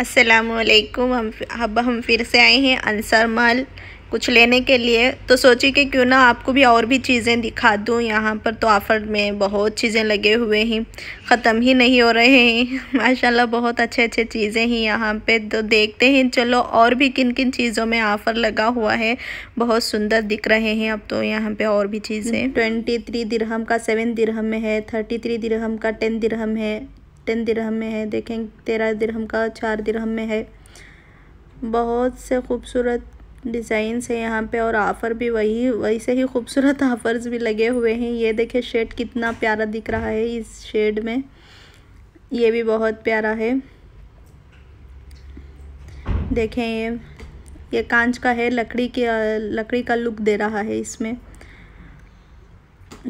असलकुम हम अब हम फिर से आए हैं अंसर मल कुछ लेने के लिए तो सोची कि क्यों ना आपको भी और भी चीज़ें दिखा दूँ यहाँ पर तो ऑफ़र में बहुत चीज़ें लगे हुए हैं ख़त्म ही नहीं हो रहे हैं माशाल्लाह बहुत अच्छे अच्छे चीज़ें हैं यहाँ पे तो देखते हैं चलो और भी किन किन चीज़ों में ऑफ़र लगा हुआ है बहुत सुंदर दिख रहे हैं अब तो यहाँ पर और भी चीज़ें ट्वेंटी थ्री दिरहम का सेवन दिरहम है थर्टी थ्री दिरहम का टेन दिरहम है टेन दिरहम में है देखें तेरह दिरहम का चार दिरहम में है बहुत से खूबसूरत डिज़ाइंस है यहाँ पे और ऑफर भी वही वैसे ही खूबसूरत ऑफ़र्स भी लगे हुए हैं ये देखें शेड कितना प्यारा दिख रहा है इस शेड में ये भी बहुत प्यारा है देखें ये ये कांच का है लकड़ी के लकड़ी का लुक दे रहा है इसमें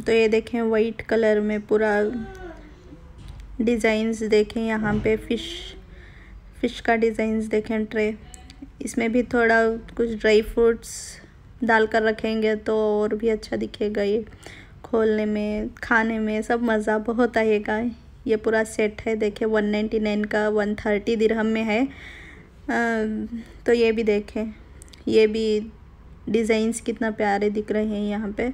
तो ये देखें वाइट कलर में पूरा डिज़ाइंस देखें यहाँ पे फ़िश फ़िश का डिज़ाइंस देखें ट्रे इसमें भी थोड़ा कुछ ड्राई फ्रूट्स डाल कर रखेंगे तो और भी अच्छा दिखेगा ये खोलने में खाने में सब मज़ा बहुत आएगा ये पूरा सेट है देखें वन नाइन्टी नाइन का वन थर्टी दिरहम में है आ, तो ये भी देखें ये भी डिज़ाइंस कितना प्यारे दिख रहे हैं यहाँ पे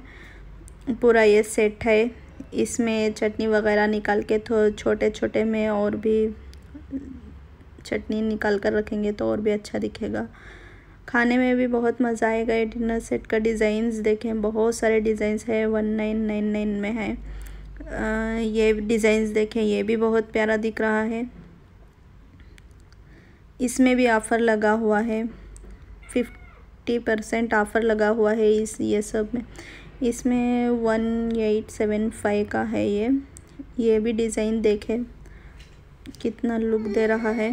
पूरा ये सेट है इसमें चटनी वगैरह निकाल के छोटे छोटे में और भी चटनी निकाल कर रखेंगे तो और भी अच्छा दिखेगा खाने में भी बहुत मज़ा आएगा ये डिनर सेट का डिज़ाइंस देखें बहुत सारे डिज़ाइंस है वन नाइन नाइन नाइन में है आ, ये डिज़ाइंस देखें ये भी बहुत प्यारा दिख रहा है इसमें भी ऑफ़र लगा हुआ है फिफ्टी परसेंट ऑफ़र लगा हुआ है इस ये सब में इसमें वन एट सेवन फाइव का है ये ये भी डिज़ाइन देखे कितना लुक दे रहा है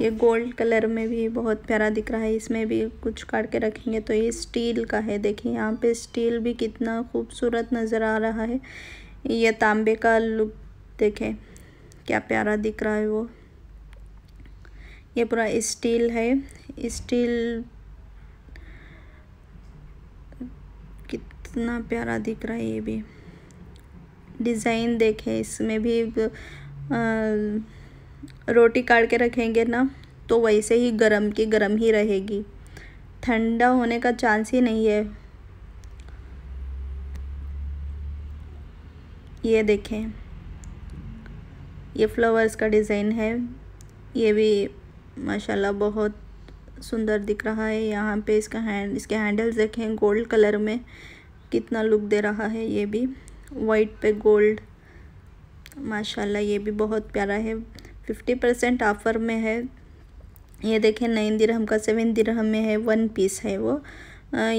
ये गोल्ड कलर में भी बहुत प्यारा दिख रहा है इसमें भी कुछ काट के रखेंगे तो ये स्टील का है देखिए यहाँ पे स्टील भी कितना खूबसूरत नज़र आ रहा है ये तांबे का लुक देखें क्या प्यारा दिख रहा है वो ये पूरा स्टील है स्टील कितना प्यारा दिख रहा है ये भी डिज़ाइन देखें इसमें भी रोटी काट के रखेंगे ना तो वैसे ही गरम की गरम ही रहेगी ठंडा होने का चांस ही नहीं है ये देखें ये फ्लावर्स का डिज़ाइन है ये भी माशाल्लाह बहुत सुंदर दिख रहा है यहाँ पे इसका हैंड इसके हैंडल्स देखें गोल्ड कलर में कितना लुक दे रहा है ये भी वाइट पे गोल्ड माशाल्लाह ये भी बहुत प्यारा है फिफ्टी परसेंट ऑफ़र में है ये देखें नाइन दिरहम का सेवन दिरहम में है वन पीस है वो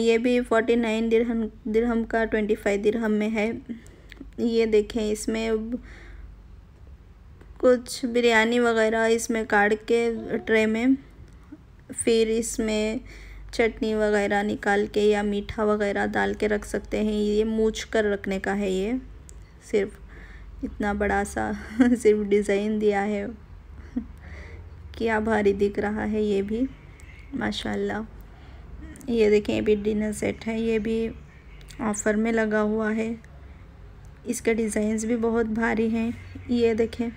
ये भी फोर्टी नाइन दिरहम दिरहम का ट्वेंटी फाइव दिरहम में है ये देखें इसमें कुछ बिरयानी वगैरह इसमें काट के ट्रे में फिर इसमें चटनी वगैरह निकाल के या मीठा वगैरह डाल के रख सकते हैं ये मूछ कर रखने का है ये सिर्फ इतना बड़ा सा सिर्फ डिज़ाइन दिया है क्या भारी दिख रहा है ये भी माशाल्लाह ये देखें ये भी डिनर सेट है ये भी ऑफ़र में लगा हुआ है इसके डिज़ाइंस भी बहुत भारी हैं ये देखें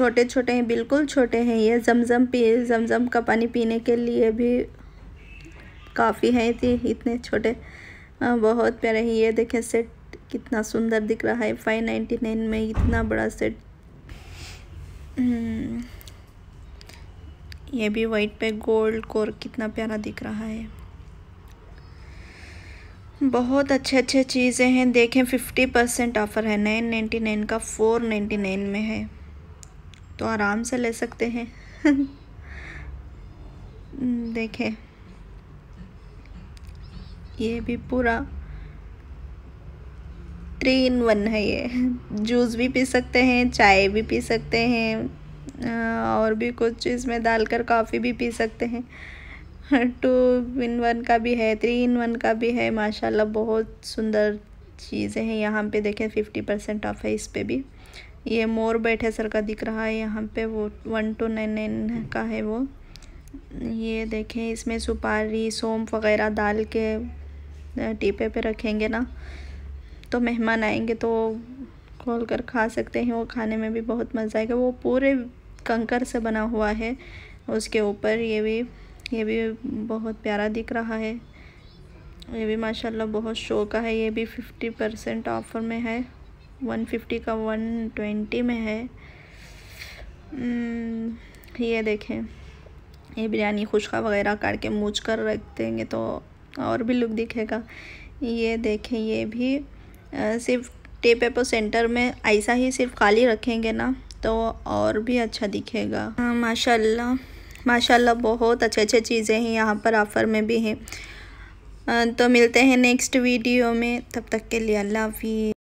छोटे छोटे हैं बिल्कुल छोटे हैं ये जमजम पी जमजम का पानी पीने के लिए भी काफ़ी हैं इतने इतने छोटे बहुत प्यारे हैं ये देखें सेट कितना सुंदर दिख रहा है फाइव नाइन्टी नाइन में इतना बड़ा सेट हम्म। ये भी वाइट पे गोल्ड कोर कितना प्यारा दिख रहा है बहुत अच्छे अच्छे चीज़ें हैं देखें फिफ्टी परसेंट ऑफ़र है नाइन नाइन्टी नाइन का फोर नाइन्टी नाइन में है तो आराम से ले सकते हैं देखें ये भी पूरा थ्री इन वन है ये जूस भी पी सकते हैं चाय भी पी सकते हैं और भी कुछ इसमें डालकर कॉफ़ी भी पी सकते हैं टू इन वन का भी है थ्री इन वन का भी है माशाल्लाह बहुत सुंदर चीज़ें हैं यहाँ पे देखें फिफ्टी परसेंट ऑफ है इस पर भी ये मोर बैठे सर का दिख रहा है यहाँ पे वो वन टू नाइन नाइन का है वो ये देखें इसमें सुपारी सोम वगैरह डाल के टीपे पे रखेंगे ना तो मेहमान आएंगे तो खोल कर खा सकते हैं वो खाने में भी बहुत मज़ा आएगा वो पूरे कंकर से बना हुआ है उसके ऊपर ये भी ये भी बहुत प्यारा दिख रहा है ये भी माशाल्लाह बहुत शो का है ये भी फिफ्टी परसेंट ऑफ़र में है वन फिफ्टी का वन ट्वेंटी में है हम्म, ये देखें ये बिरयानी खुशका वगैरह काट के मूच कर रख देंगे तो और भी लुक दिखेगा ये देखें ये भी आ, सिर्फ टेप एपो सेंटर में ऐसा ही सिर्फ खाली रखेंगे ना तो और भी अच्छा दिखेगा माशाल्लाह माशाल्लाह बहुत अच्छे अच्छे चीज़ें हैं यहाँ पर ऑफ़र में भी हैं तो मिलते हैं नेक्स्ट वीडियो में तब तक के लिए अल्लाह हाफि